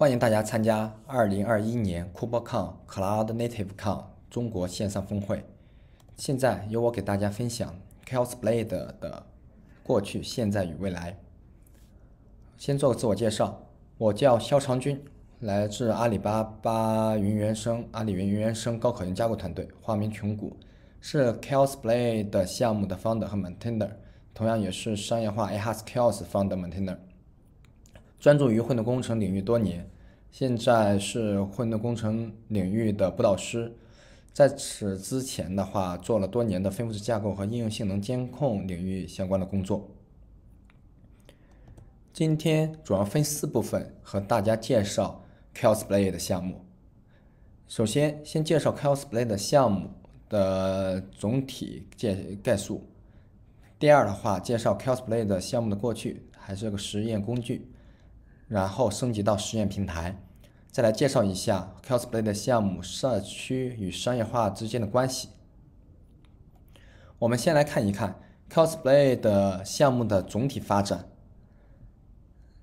欢迎大家参加二零二一年 KubCon Cloud Native Con 中国线上峰会。现在由我给大家分享 Chaosblade 的过去、现在与未来。先做个自我介绍，我叫肖长军，来自阿里巴巴云原生、阿里云云原生高考云架构团队，化名琼谷，是 Chaosblade 项目的 Founder 和 Maintainer，同样也是商业化 Ahas Chaos Founder Maintainer。专注于混沌工程领域多年，现在是混沌工程领域的布道师。在此之前的话，做了多年的分布式架构和应用性能监控领域相关的工作。今天主要分四部分和大家介绍 c h a o s p l a y 的项目。首先，先介绍 c h a o s p l a y 的项目的总体介概述。第二的话，介绍 c h a o s p l a y 的项目的过去，还是个实验工具。然后升级到实验平台，再来介绍一下 Cosplay 的项目社区与商业化之间的关系。我们先来看一看 Cosplay 的项目的总体发展。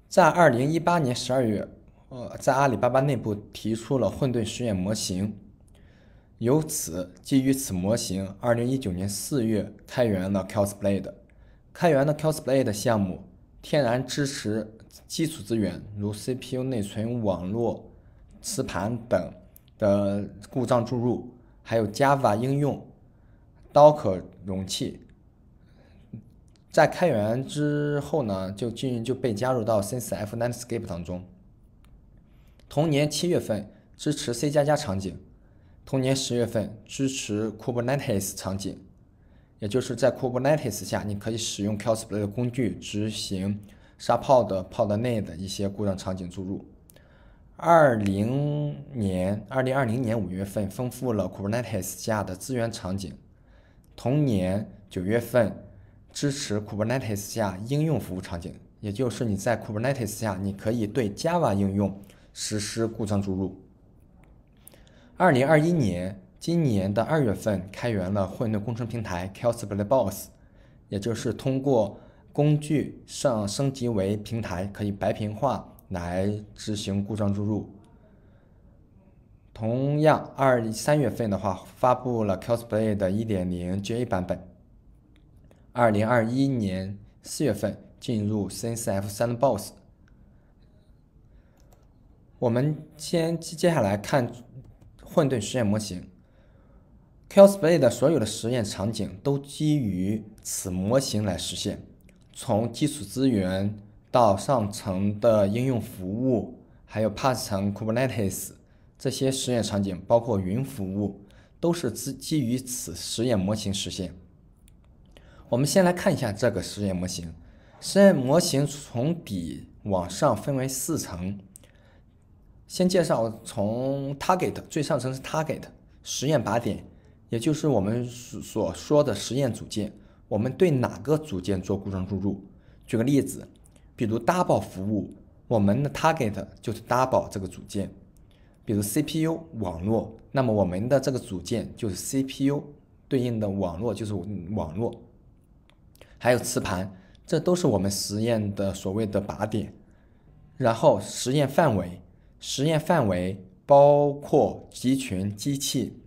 在二零一八年十二月，呃，在阿里巴巴内部提出了混沌实验模型，由此基于此模型，二零一九年四月开源了 Cosplay 的，开源的 Cosplay 的项目天然支持。基础资源如 CPU、内存、网络、磁盘等的故障注入，还有 Java 应用、Docker 容器，在开源之后呢，就进就被加入到 s e n s f Landscape 当中。同年七月份支持 C 加加场景，同年十月份支持 Kubernetes 场景，也就是在 Kubernetes 下，你可以使用 o u p l a y 的工具执行。沙泡的泡的内的一些故障场景注入。二零年二零二零年五月份，丰富了 Kubernetes 下的资源场景。同年九月份，支持 Kubernetes 下应用服务场景，也就是你在 Kubernetes 下你可以对 Java 应用实施故障注入。二零二一年今年的二月份，开源了混沌工程平台 c a l s b l e b o s s 也就是通过。工具上升级为平台，可以白屏化来执行故障注入。同样，二三月份的话，发布了 c o s p l a y 的一点零 J 版本。二零二一年四月份进入 c c f 三的 b o s s 我们先接下来看混沌实验模型。c o s p l a y 的所有的实验场景都基于此模型来实现。从基础资源到上层的应用服务，还有 PaaS 层 Kubernetes 这些实验场景，包括云服务，都是基基于此实验模型实现。我们先来看一下这个实验模型。实验模型从底往上分为四层。先介绍从 Target 最上层是 Target 实验靶点，也就是我们所说的实验组件。我们对哪个组件做故障注入？举个例子，比如 d o u b l e 服务，我们的 target 就是 d o u b l e 这个组件；比如 CPU 网络，那么我们的这个组件就是 CPU 对应的网络就是网络，还有磁盘，这都是我们实验的所谓的靶点。然后实验范围，实验范围包括集群机器。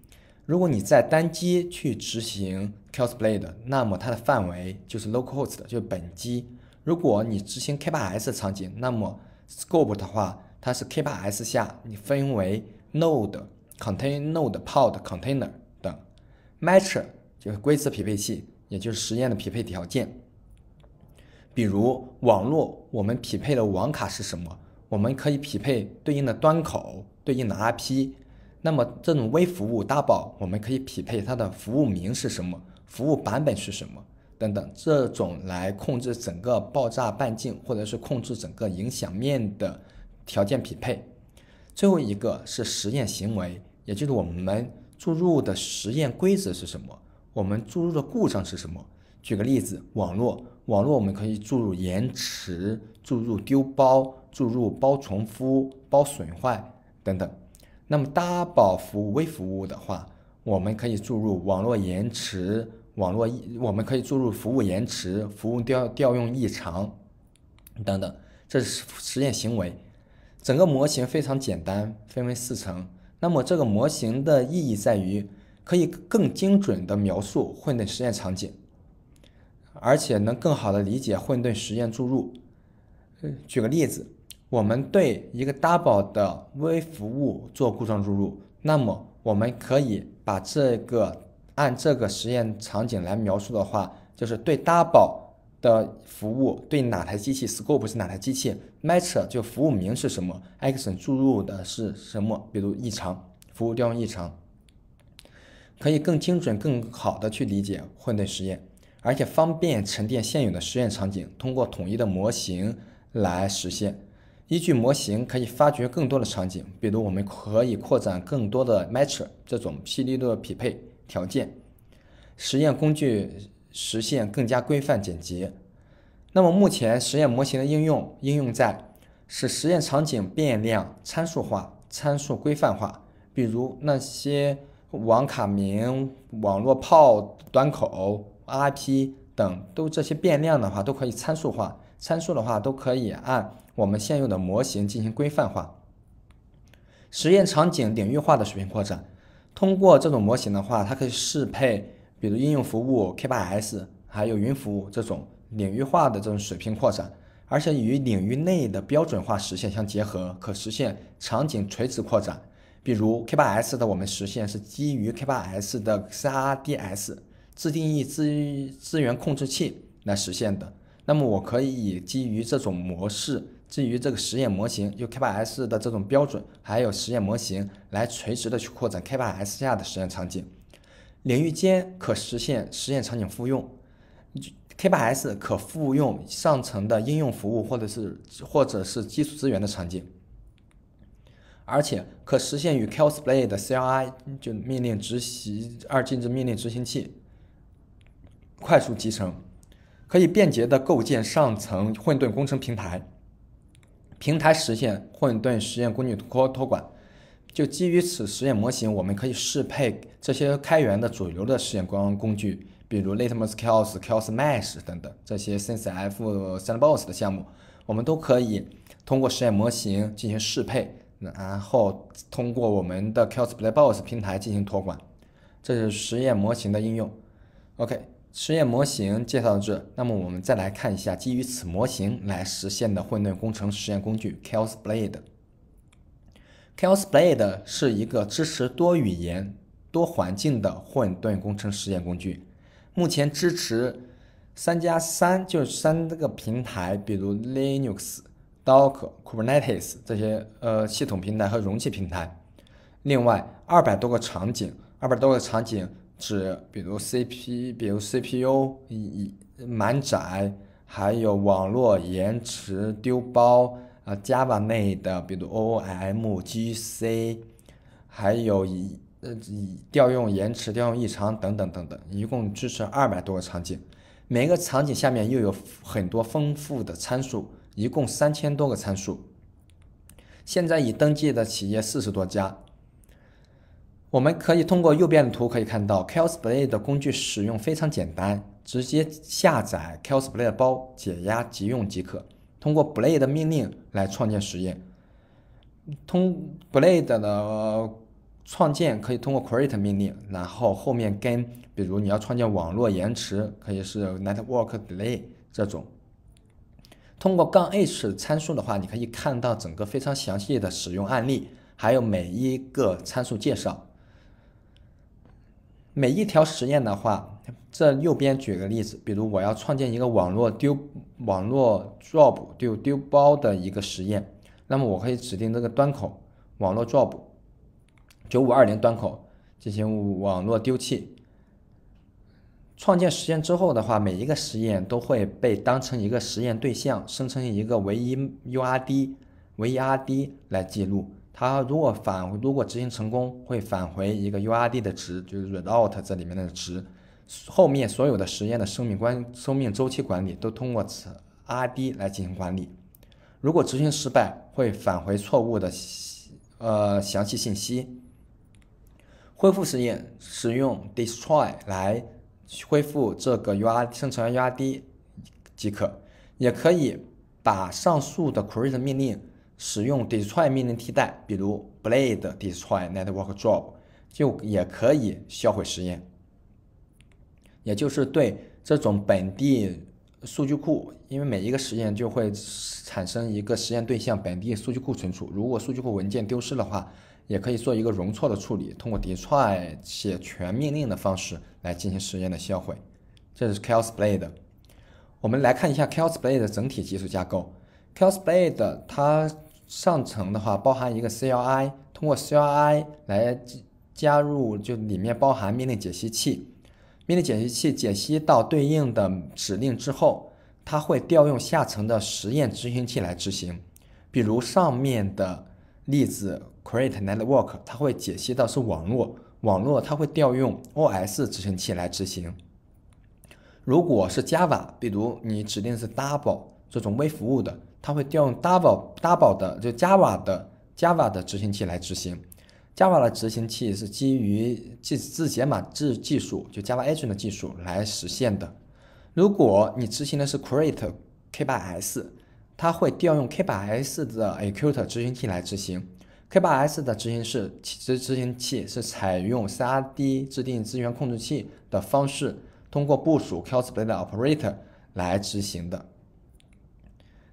如果你在单机去执行 k s b l a y 的，那么它的范围就是 localhost，就是本机。如果你执行 k8s 场景，那么 scope 的话，它是 k8s 下你分为 node、contain、node、pod、container 等。match 就是规则匹配器，也就是实验的匹配条件。比如网络，我们匹配的网卡是什么？我们可以匹配对应的端口、对应的 IP。那么这种微服务大 e 我们可以匹配它的服务名是什么，服务版本是什么等等，这种来控制整个爆炸半径，或者是控制整个影响面的条件匹配。最后一个是实验行为，也就是我们注入的实验规则是什么，我们注入的故障是什么。举个例子，网络网络我们可以注入延迟，注入丢包，注入包重复，包损坏等等。那么，搭保服务、微服务的话，我们可以注入网络延迟、网络我们可以注入服务延迟、服务调调用异常等等，这是实验行为。整个模型非常简单，分为四层。那么，这个模型的意义在于可以更精准的描述混沌实验场景，而且能更好的理解混沌实验注入。举个例子。我们对一个 double 的微服务做故障注入，那么我们可以把这个按这个实验场景来描述的话，就是对 double 的服务，对哪台机器 scope 是哪台机器 m a t c h 就服务名是什么，action 注入的是什么，比如异常服务调用异常，可以更精准、更好的去理解混沌实验，而且方便沉淀现有的实验场景，通过统一的模型来实现。依据模型可以发掘更多的场景，比如我们可以扩展更多的 match 这种 P D 度的匹配条件。实验工具实现更加规范简洁。那么目前实验模型的应用应用在使实验场景变量参数化、参数规范化，比如那些网卡名、网络、炮端口、IP 等都这些变量的话都可以参数化，参数的话都可以按。我们现有的模型进行规范化，实验场景领域化的水平扩展。通过这种模型的话，它可以适配，比如应用服务 K8s，还有云服务这种领域化的这种水平扩展，而且与领域内的标准化实现相结合，可实现场景垂直扩展。比如 K8s 的我们实现是基于 K8s 的 CRDs 自定义资资源控制器来实现的。那么我可以基于这种模式。至于这个实验模型，就 K8s 的这种标准，还有实验模型来垂直的去扩展 K8s 下的实验场景，领域间可实现实验场景复用，K8s 可复用上层的应用服务或者是或者是基础资源的场景，而且可实现与 k o s p l a y 的 CLI 就命令执行二进制命令执行器快速集成，可以便捷的构建上层混沌工程平台。平台实现混沌实验工具托托管，就基于此实验模型，我们可以适配这些开源的主流的实验工工具，比如 l i t e m i s Chaos、Chaos Mesh 等等这些 s i n e f Sandbox 的项目，我们都可以通过实验模型进行适配，然后通过我们的 Chaos l a y b o x 平台进行托管。这是实验模型的应用。OK。实验模型介绍这，那么我们再来看一下基于此模型来实现的混沌工程实验工具 Chaos Blade。Chaos Blade 是一个支持多语言、多环境的混沌工程实验工具，目前支持三加三，就是三个平台，比如 Linux、Docker、Kubernetes 这些呃系统平台和容器平台。另外，二百多个场景，二百多个场景。指比如 C P，比如 C P U 满载，还有网络延迟丢包啊，Java 内的比如 O O M G C，还有一呃调用延迟、调用异常等等等等，一共支持二百多个场景，每个场景下面又有很多丰富的参数，一共三千多个参数。现在已登记的企业四十多家。我们可以通过右边的图可以看到 c a l s Play 的工具使用非常简单，直接下载 c a l s Play 包解压即用即可。通过 Play 的命令来创建实验，通 Play 的创建可以通过 Create 命令，然后后面跟，比如你要创建网络延迟，可以是 Network Delay 这种。通过杠 -h 参数的话，你可以看到整个非常详细的使用案例，还有每一个参数介绍。每一条实验的话，这右边举个例子，比如我要创建一个网络丢网络 drop 丢丢包的一个实验，那么我可以指定这个端口网络 drop 九五二零端口进行网络丢弃。创建实验之后的话，每一个实验都会被当成一个实验对象，生成一个唯一 U R D 唯一 R D 来记录。它如果返如果执行成功，会返回一个 U R D 的值，就是 result 这里面的值。后面所有的实验的生命关生命周期管理都通过此 R D 来进行管理。如果执行失败，会返回错误的呃详细信息。恢复实验使用 destroy 来恢复这个 U R 生成 U R D 即可，也可以把上述的 create 命令。使用 destroy 命令替代，比如 blade destroy network job，就也可以销毁实验。也就是对这种本地数据库，因为每一个实验就会产生一个实验对象，本地数据库存储。如果数据库文件丢失的话，也可以做一个容错的处理，通过 destroy 写全命令的方式来进行实验的销毁。这是 c a o s blade。我们来看一下 c a o s blade 整体技术架构。c a o s blade 它上层的话包含一个 CLI，通过 CLI 来加入，就里面包含命令解析器。命令解析器解析到对应的指令之后，它会调用下层的实验执行器来执行。比如上面的例子 create network，它会解析到是网络，网络它会调用 OS 执行器来执行。如果是 Java，比如你指定是 double 这种微服务的。它会调用 double double 的就 Java 的 Java 的执行器来执行，Java 的执行器是基于自自解码自技术就 Java Agent 技术来实现的。如果你执行的是 Create K8s，它会调用 K8s 的 a c u t e 执行器来执行。K8s 的执行是执执行器是采用 CRD 制定资源控制器的方式，通过部署 c u s l o m Operator 来执行的。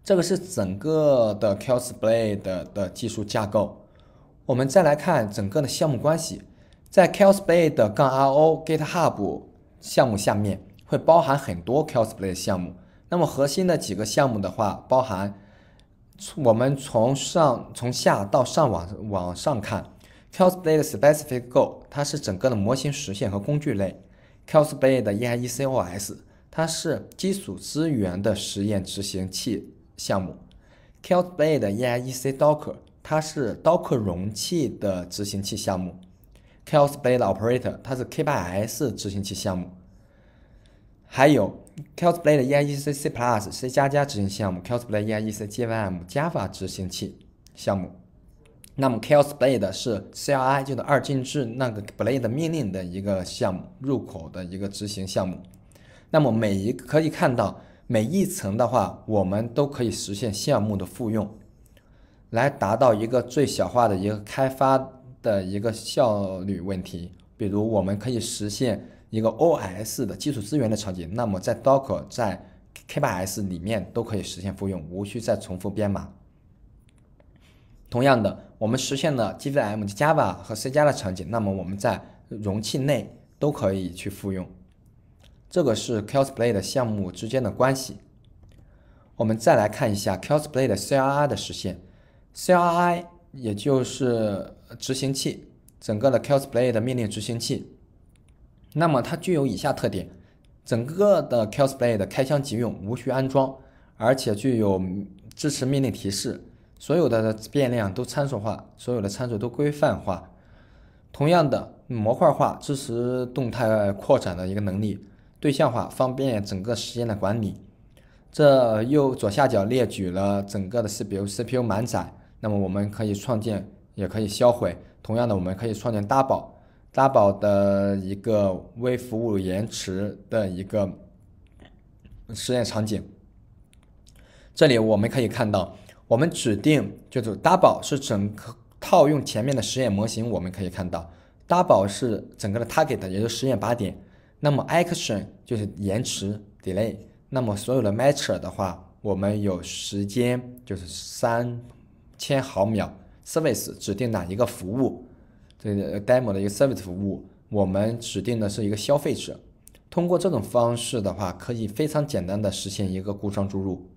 这个是整个的 c o s Blade 的技术架构。我们再来看整个的项目关系，在 c o s Blade-RO GitHub 项目下面会包含很多 c o s Blade 项目。那么核心的几个项目的话，包含我们从上从下到上，往往上看 c o s Blade Specific Go，它是整个的模型实现和工具类 c o s Blade EIECOS，它是基础资源的实验执行器。项目 k e l o s b l a d e E I E C Docker，它是 Docker 容器的执行器项目；k e l o s b l a d e Operator，它是 K8s 执行器项目；还有 k e l o s b l a d e E I E C C Plus C 加加执行项目；k e l o s b l a d e E I E C G Y M 加法执行器项目。那么 k e l o s b l a d e 是 C l I，就是二进制那个 blade 命令的一个项目入口的一个执行项目。那么每一可以看到。每一层的话，我们都可以实现项目的复用，来达到一个最小化的一个开发的一个效率问题。比如，我们可以实现一个 OS 的基础资源的场景，那么在 Docker 在 K8S 里面都可以实现复用，无需再重复编码。同样的，我们实现了 JVM Java 和 C 加的场景，那么我们在容器内都可以去复用。这个是 c o s p l a y 的项目之间的关系。我们再来看一下 c o s p l a y 的 CRI 的实现，CRI 也就是执行器，整个的 c o s p l a y 的命令执行器。那么它具有以下特点：整个的 c o s p l a y 的开箱即用，无需安装，而且具有支持命令提示，所有的变量都参数化，所有的参数都规范化。同样的，模块化，支持动态扩展的一个能力。对象化方便整个实验的管理。这右左下角列举了整个的是，比如 CPU 满载，那么我们可以创建，也可以销毁。同样的，我们可以创建 double，double 的一个微服务延迟的一个实验场景。这里我们可以看到，我们指定就是 double 是整个套用前面的实验模型，我们可以看到 double 是整个的 target，也就实验靶点。那么 action 就是延迟 delay，那么所有的 matcher 的话，我们有时间就是三千毫秒 service 指定哪一个服务，这个 demo 的一个 service 服务，我们指定的是一个消费者。通过这种方式的话，可以非常简单的实现一个故障注入。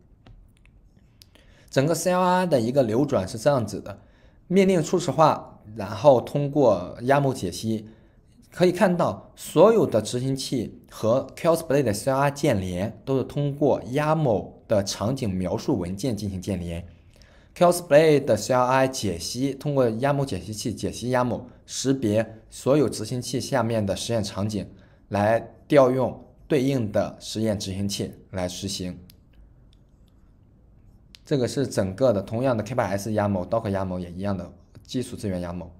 整个 C L R 的一个流转是这样子的：命令初始化，然后通过 YAML 解析。可以看到，所有的执行器和 c o s p l a y 的 c r i 建联都是通过 YAML 的场景描述文件进行建联。c o s p l a y 的 c r i 解析通过 YAML 解析器解析 YAML，识别所有执行器下面的实验场景，来调用对应的实验执行器来执行。这个是整个的，同样的 K8s YAML、Docker YAML 也一样的基础资源 YAML。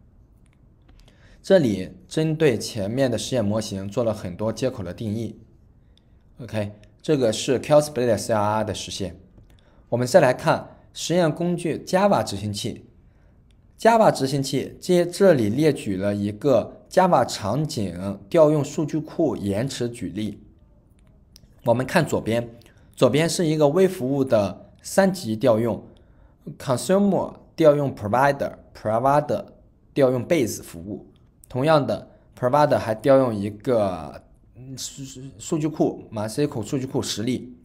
这里针对前面的实验模型做了很多接口的定义。OK，这个是 k s p l i t CRR 的实现。我们再来看实验工具 Java 执行器。Java 执行器接这里列举了一个 Java 场景调用数据库延迟举例。我们看左边，左边是一个微服务的三级调用，Consumer 调用 Provider，Provider 调用 Base 服务。同样的，provider 还调用一个数数据库 MySQL 数据库实例。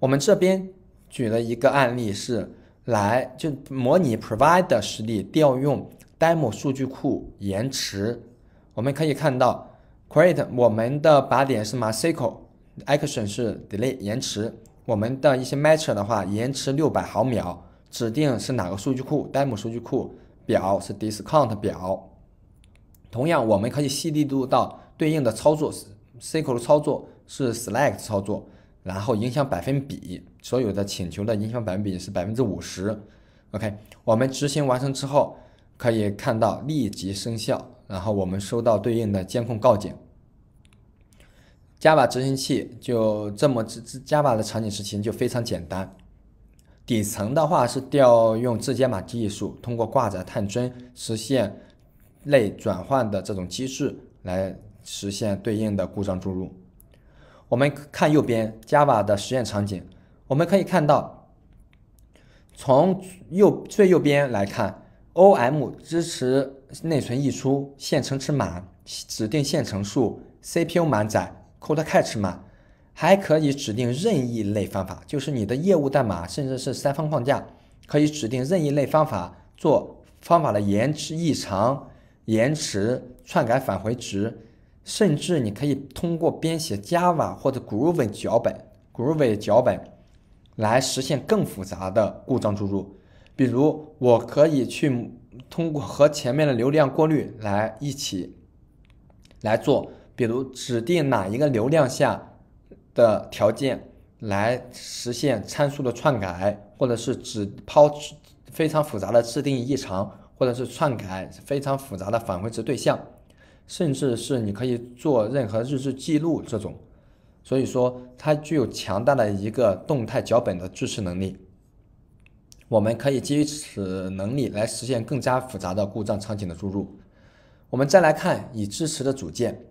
我们这边举了一个案例，是来就模拟 provider 实例调用 demo 数据库延迟。我们可以看到 create 我们的靶点是 MySQL action 是 delay 延迟，我们的一些 matcher 的话延迟六百毫秒，指定是哪个数据库 demo 数据库表是 discount 表。同样，我们可以细粒度到对应的操作 c q l 操作是 select 操作，然后影响百分比，所有的请求的影响百分比是百分之五十。OK，我们执行完成之后，可以看到立即生效，然后我们收到对应的监控告警。Java 执行器就这么 Java 的场景执行就非常简单，底层的话是调用自解码技术，通过挂载探针实现。类转换的这种机制来实现对应的故障注入。我们看右边 Java 的实验场景，我们可以看到从右最右边来看，OM 支持内存溢出、线程池满、指定线程数、CPU 满载、Code c a t c h 满，还可以指定任意类方法，就是你的业务代码甚至是三方框架，可以指定任意类方法做方法的延迟异常。延迟、篡改返回值，甚至你可以通过编写 Java 或者 Groovy 脚本、Groovy 脚本来实现更复杂的故障注入。比如，我可以去通过和前面的流量过滤来一起来做，比如指定哪一个流量下的条件来实现参数的篡改，或者是指抛非常复杂的自定义异常。或者是篡改非常复杂的返回值对象，甚至是你可以做任何日志记录这种。所以说，它具有强大的一个动态脚本的支持能力。我们可以基于此能力来实现更加复杂的故障场景的注入。我们再来看已支持的组件，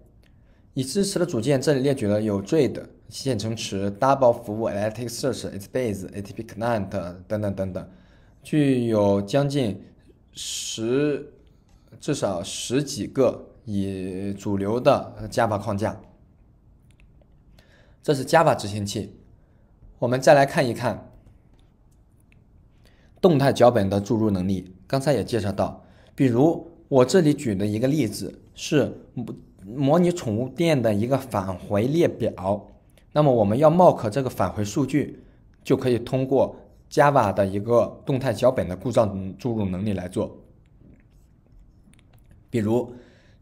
已支持的组件这里列举了有 e a d 线现成池、Double 服务、Elastic Search、i t a s b a s e a t p c Client 等等等等，具有将近。十，至少十几个以主流的 Java 框架，这是 Java 执行器。我们再来看一看动态脚本的注入能力。刚才也介绍到，比如我这里举的一个例子是模模拟宠物店的一个返回列表。那么我们要 mock 这个返回数据，就可以通过。Java 的一个动态脚本的故障注入能力来做，比如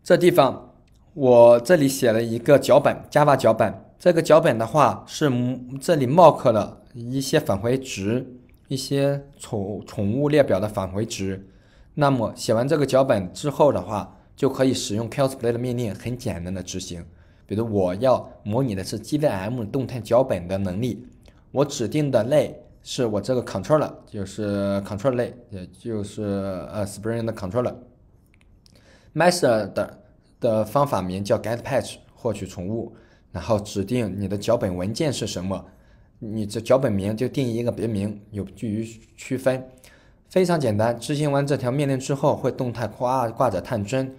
这地方我这里写了一个脚本，Java 脚本，这个脚本的话是这里 mock 了一些返回值，一些宠宠物列表的返回值。那么写完这个脚本之后的话，就可以使用 c o s p l a y 的命令很简单的执行。比如我要模拟的是 g v m 动态脚本的能力，我指定的类。是我这个 controller 就是 controller 类，也就是呃 Spring 的 controller，master 的的方法名叫 get patch 获取宠物，然后指定你的脚本文件是什么，你这脚本名就定义一个别名，有助于区分，非常简单。执行完这条命令之后，会动态挂挂着探针，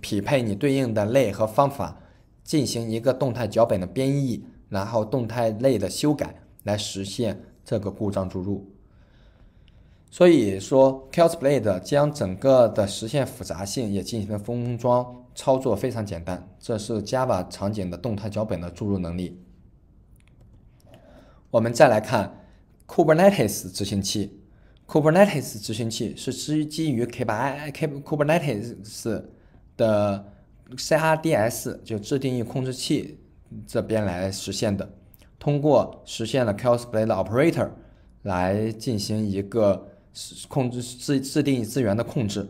匹配你对应的类和方法，进行一个动态脚本的编译，然后动态类的修改来实现。这个故障注入，所以说 k o l p b l a d e 将整个的实现复杂性也进行了封装，操作非常简单。这是 Java 场景的动态脚本的注入能力。我们再来看 Kubernetes 执行器，Kubernetes 执行器是基基于 K8i K Kubernetes 的 CRDS 就自定义控制器这边来实现的。通过实现了 o u b p l a y 的 Operator 来进行一个控制自自定义资源的控制，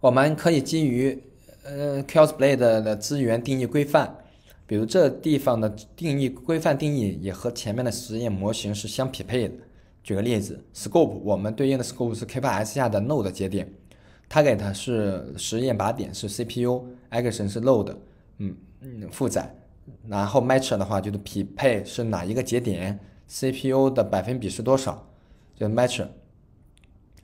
我们可以基于呃 o u b p l e t 的资源定义规范，比如这地方的定义规范定义也和前面的实验模型是相匹配的。举个例子，Scope 我们对应的 Scope 是 K8s 下的 Node 节点，Target 是实验靶点是 CPU，Action 是 load，嗯嗯负载。然后 match 的话就是匹配是哪一个节点，CPU 的百分比是多少，就是 match。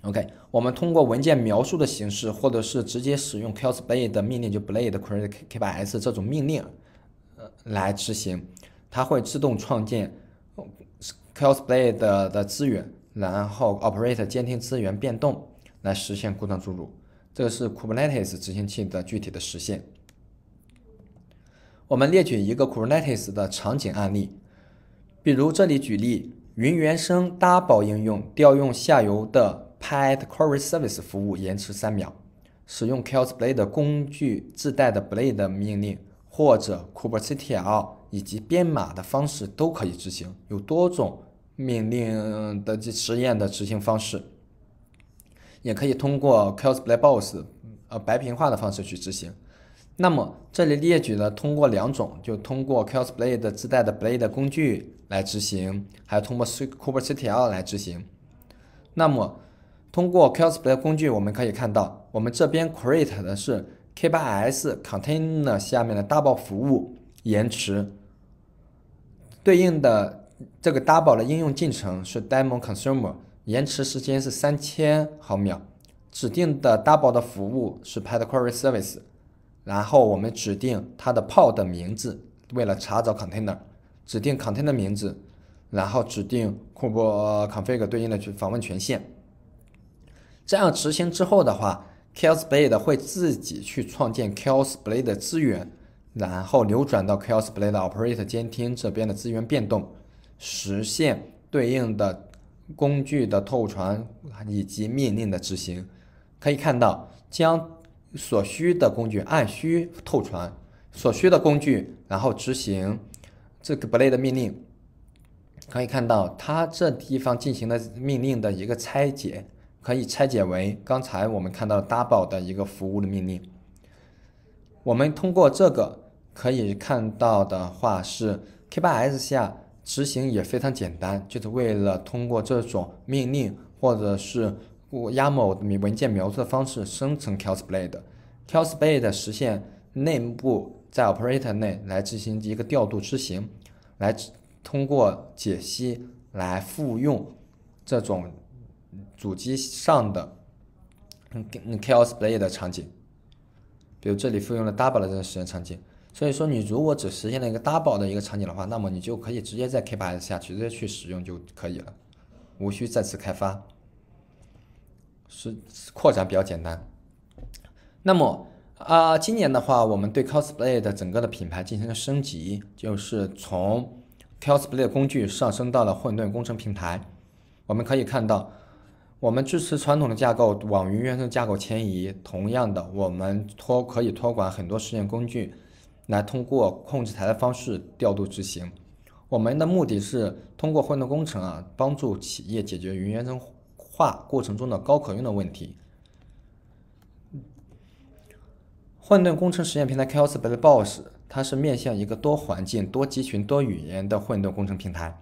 OK，我们通过文件描述的形式，或者是直接使用 c o s p a y 的命令，就 blade create k8s 这种命令，呃，来执行，它会自动创建 c o s p a y 的的资源，然后 operate 监听资源变动，来实现故障注入。这个是 Kubernetes 执行器的具体的实现。我们列举一个 Kubernetes 的场景案例，比如这里举例，云原生 Double 应用调用下游的 Pet Query Service 服务延迟三秒，使用 c h a s Blade 工具自带的 Blade 命令，或者 Kubert C T L 以及编码的方式都可以执行，有多种命令的实验的执行方式，也可以通过 c h a s Blade Boss，呃白屏化的方式去执行。那么这里列举了通过两种，就通过 c o s Blade 自带的 Blade 的工具来执行，还有通过 k u b e r n t e L 来执行。那么通过 c o s Blade 工具，我们可以看到我们这边 create 的是 K8s container 下面的 double 服务延迟，对应的这个 double 的应用进程是 demo consumer，延迟时间是三千毫秒，指定的 double 的服务是 p a d query service。然后我们指定它的 pod 的名字，为了查找 container，指定 container 名字，然后指定 kube config 对应的去访问权限。这样执行之后的话 c h a l s b l a d e 会自己去创建 c h a l s b l a d e 的资源，然后流转到 c h a l s b l a d e 的 operator 监听这边的资源变动，实现对应的工具的透传以及命令的执行。可以看到将。所需的工具按需透传，所需的工具然后执行这个 b l a y 的命令，可以看到它这地方进行的命令的一个拆解，可以拆解为刚才我们看到 double 的一个服务的命令。我们通过这个可以看到的话是 k8s 下执行也非常简单，就是为了通过这种命令或者是。我 YAML 文件描述的方式生成 k o s p l a d e k o s p l a d e 实现内部在 Operator 内来进行一个调度执行，来通过解析来复用这种主机上的 k o s p l a d e 的场景，比如这里复用了 Double 的这个实验场景。所以说，你如果只实现了一个 Double 的一个场景的话，那么你就可以直接在 K8s 下直接去使用就可以了，无需再次开发。是扩展比较简单。那么啊，今年的话，我们对 Cosplay 的整个的品牌进行了升级，就是从 Cosplay 工具上升到了混沌工程平台。我们可以看到，我们支持传统的架构往云原生架构迁移。同样的，我们托可以托管很多实验工具，来通过控制台的方式调度执行。我们的目的是通过混沌工程啊，帮助企业解决云原生。化过程中的高可用的问题。混沌工程实验平台 k 8 s b a s e BOSS，它是面向一个多环境、多集群、多语言的混沌工程平台。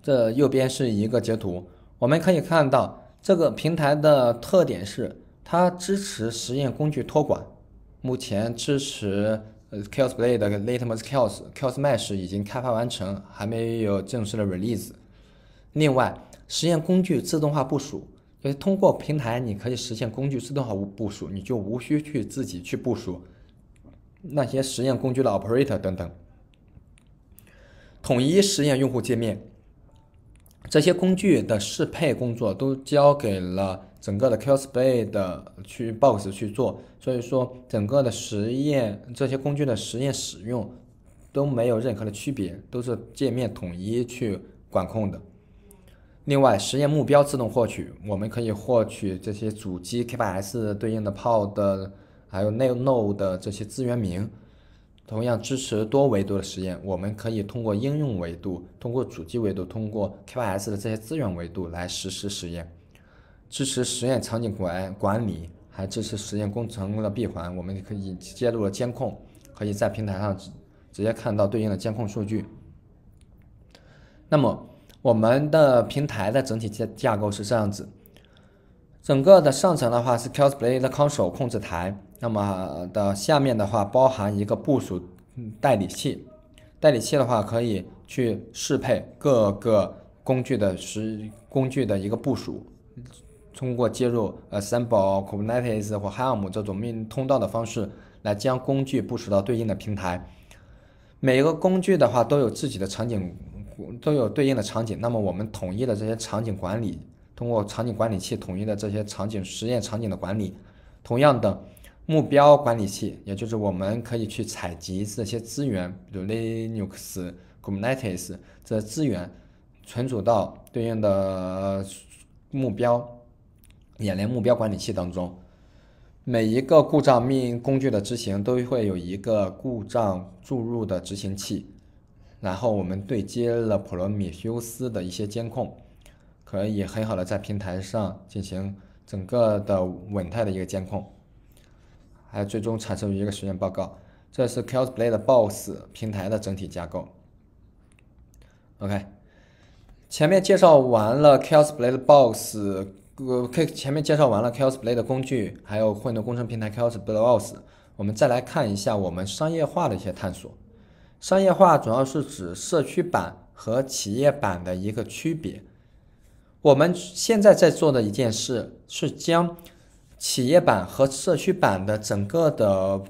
这右边是一个截图，我们可以看到这个平台的特点是它支持实验工具托管。目前支持 k 8 s l a y e Latomus K8s K8s Mesh 已经开发完成，还没有正式的 release。另外。实验工具自动化部署，就是通过平台你可以实现工具自动化部署，你就无需去自己去部署那些实验工具的 operator 等等，统一实验用户界面，这些工具的适配工作都交给了整个的 q s p e r n 的去 box 去做，所以说整个的实验这些工具的实验使用都没有任何的区别，都是界面统一去管控的。另外，实验目标自动获取，我们可以获取这些主机 K8S 对应的 POD 的，还有 n o d o 的这些资源名。同样支持多维度的实验，我们可以通过应用维度、通过主机维度、通过 K8S 的这些资源维度来实施实验。支持实验场景管管理，还支持实验工程的闭环。我们可以接入了监控，可以在平台上直直接看到对应的监控数据。那么。我们的平台的整体架架构是这样子，整个的上层的话是 c o s p l a y 的 c o o n s l e 控制台，那么的下面的话包含一个部署代理器，代理器的话可以去适配各个工具的时工具的一个部署，通过接入 Assemble、Kubernetes 或 Helm 这种命通道的方式来将工具部署到对应的平台。每一个工具的话都有自己的场景。都有对应的场景，那么我们统一的这些场景管理，通过场景管理器统一的这些场景实验场景的管理，同样的目标管理器，也就是我们可以去采集这些资源，比如 Linux、Gumnetis 这资源，存储到对应的目标，演练目标管理器当中。每一个故障命工具的执行，都会有一个故障注入的执行器。然后我们对接了普罗米修斯的一些监控，可以很好的在平台上进行整个的稳态的一个监控，还最终产生一个实验报告。这是 Chaos Blade Box 平台的整体架构。OK，前面介绍完了 Chaos Blade Box，k 前面介绍完了 Chaos Blade 的工具，还有混沌工程平台 Chaos Blade Box，我们再来看一下我们商业化的一些探索。商业化主要是指社区版和企业版的一个区别。我们现在在做的一件事是将企业版和社区版的整个的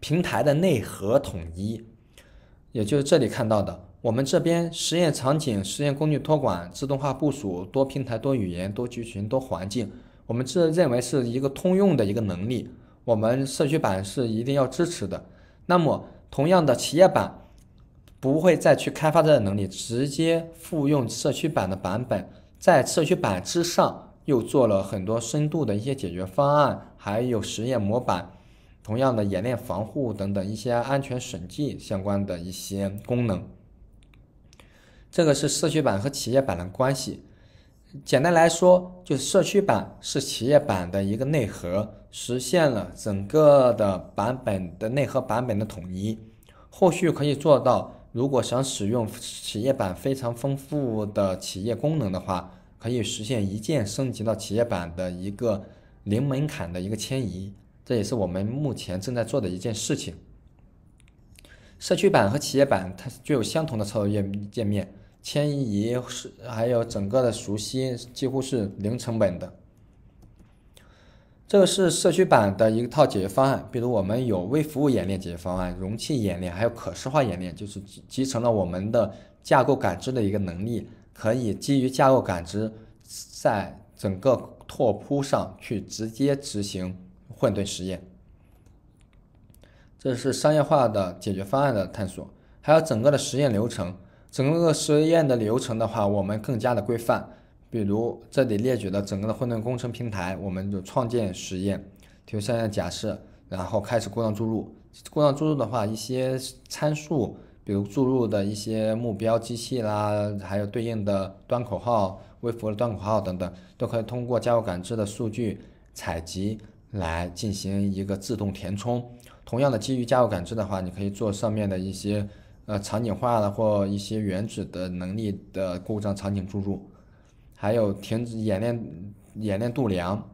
平台的内核统一，也就是这里看到的，我们这边实验场景、实验工具托管、自动化部署、多平台、多语言、多集群、多环境，我们这认为是一个通用的一个能力，我们社区版是一定要支持的。那么。同样的企业版不会再去开发这个能力，直接复用社区版的版本，在社区版之上又做了很多深度的一些解决方案，还有实验模板，同样的演练防护等等一些安全审计相关的一些功能。这个是社区版和企业版的关系。简单来说，就是社区版是企业版的一个内核，实现了整个的版本的内核版本的统一。后续可以做到，如果想使用企业版非常丰富的企业功能的话，可以实现一键升级到企业版的一个零门槛的一个迁移。这也是我们目前正在做的一件事情。社区版和企业版它具有相同的操作页界面。迁移是还有整个的熟悉几乎是零成本的。这个是社区版的一套解决方案，比如我们有微服务演练解决方案、容器演练，还有可视化演练，就是集集成了我们的架构感知的一个能力，可以基于架构感知，在整个拓扑上去直接执行混沌实验。这是商业化的解决方案的探索，还有整个的实验流程。整个实验的流程的话，我们更加的规范。比如这里列举的整个的混沌工程平台，我们就创建实验，提出相应假设，然后开始故障注入。故障注入的话，一些参数，比如注入的一些目标机器啦，还有对应的端口号、微服务端口号等等，都可以通过加入感知的数据采集来进行一个自动填充。同样的，基于加入感知的话，你可以做上面的一些。呃，场景化的或一些原子的能力的故障场景注入，还有停止演练、演练度量、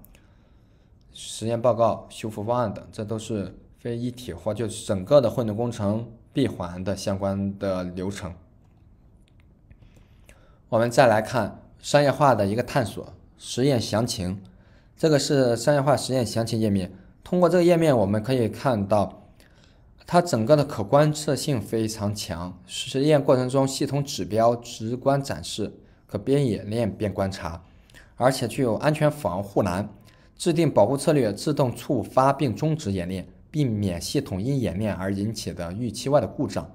实验报告、修复方案等，这都是非一体化，就是整个的混沌工程闭环的相关的流程。我们再来看商业化的一个探索实验详情，这个是商业化实验详情页面。通过这个页面，我们可以看到。它整个的可观测性非常强，实验过程中系统指标直观展示，可边演练边观察，而且具有安全防护栏，制定保护策略，自动触发并终止演练，避免系统因演练而引起的预期外的故障。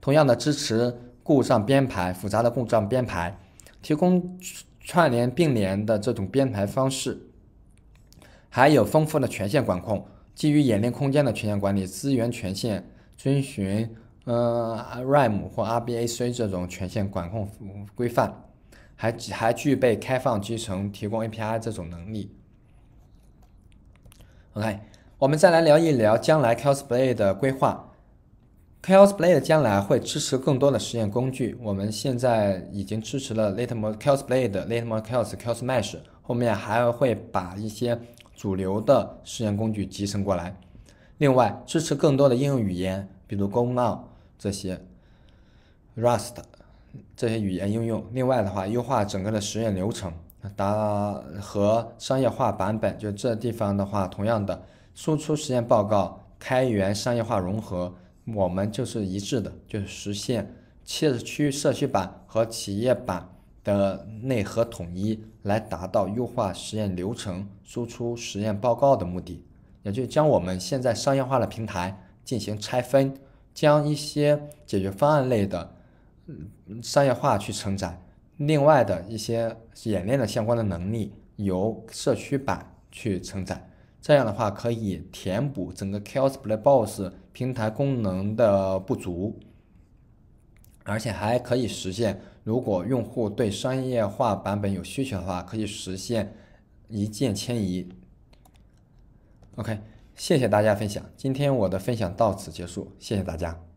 同样的支持故障编排，复杂的故障编排，提供串联、并联的这种编排方式，还有丰富的权限管控。基于演练空间的权限管理，资源权限遵循嗯 r i m 或 RBAC 这种权限管控规范，还还具备开放集成、提供 API 这种能力。OK，我们再来聊一聊将来 c h a o s p l a y 的规划。c h a o s p l a y 的将来会支持更多的实验工具，我们现在已经支持了 l a t t l e c h a o s p l a y 的 l a t t l e Chaos Chaos Mesh，后面还会把一些。主流的实验工具集成过来，另外支持更多的应用语言，比如 Go、Now 这些 Rust 这些语言应用。另外的话，优化整个的实验流程，达和商业化版本，就这地方的话，同样的输出实验报告，开源商业化融合，我们就是一致的，就是实现社区社区版和企业版。的内核统一，来达到优化实验流程、输出实验报告的目的，也就将我们现在商业化的平台进行拆分，将一些解决方案类的商业化去承载，另外的一些演练的相关的能力由社区版去承载，这样的话可以填补整个 Chaos p l a y b o s s 平台功能的不足，而且还可以实现。如果用户对商业化版本有需求的话，可以实现一键迁移。OK，谢谢大家分享，今天我的分享到此结束，谢谢大家。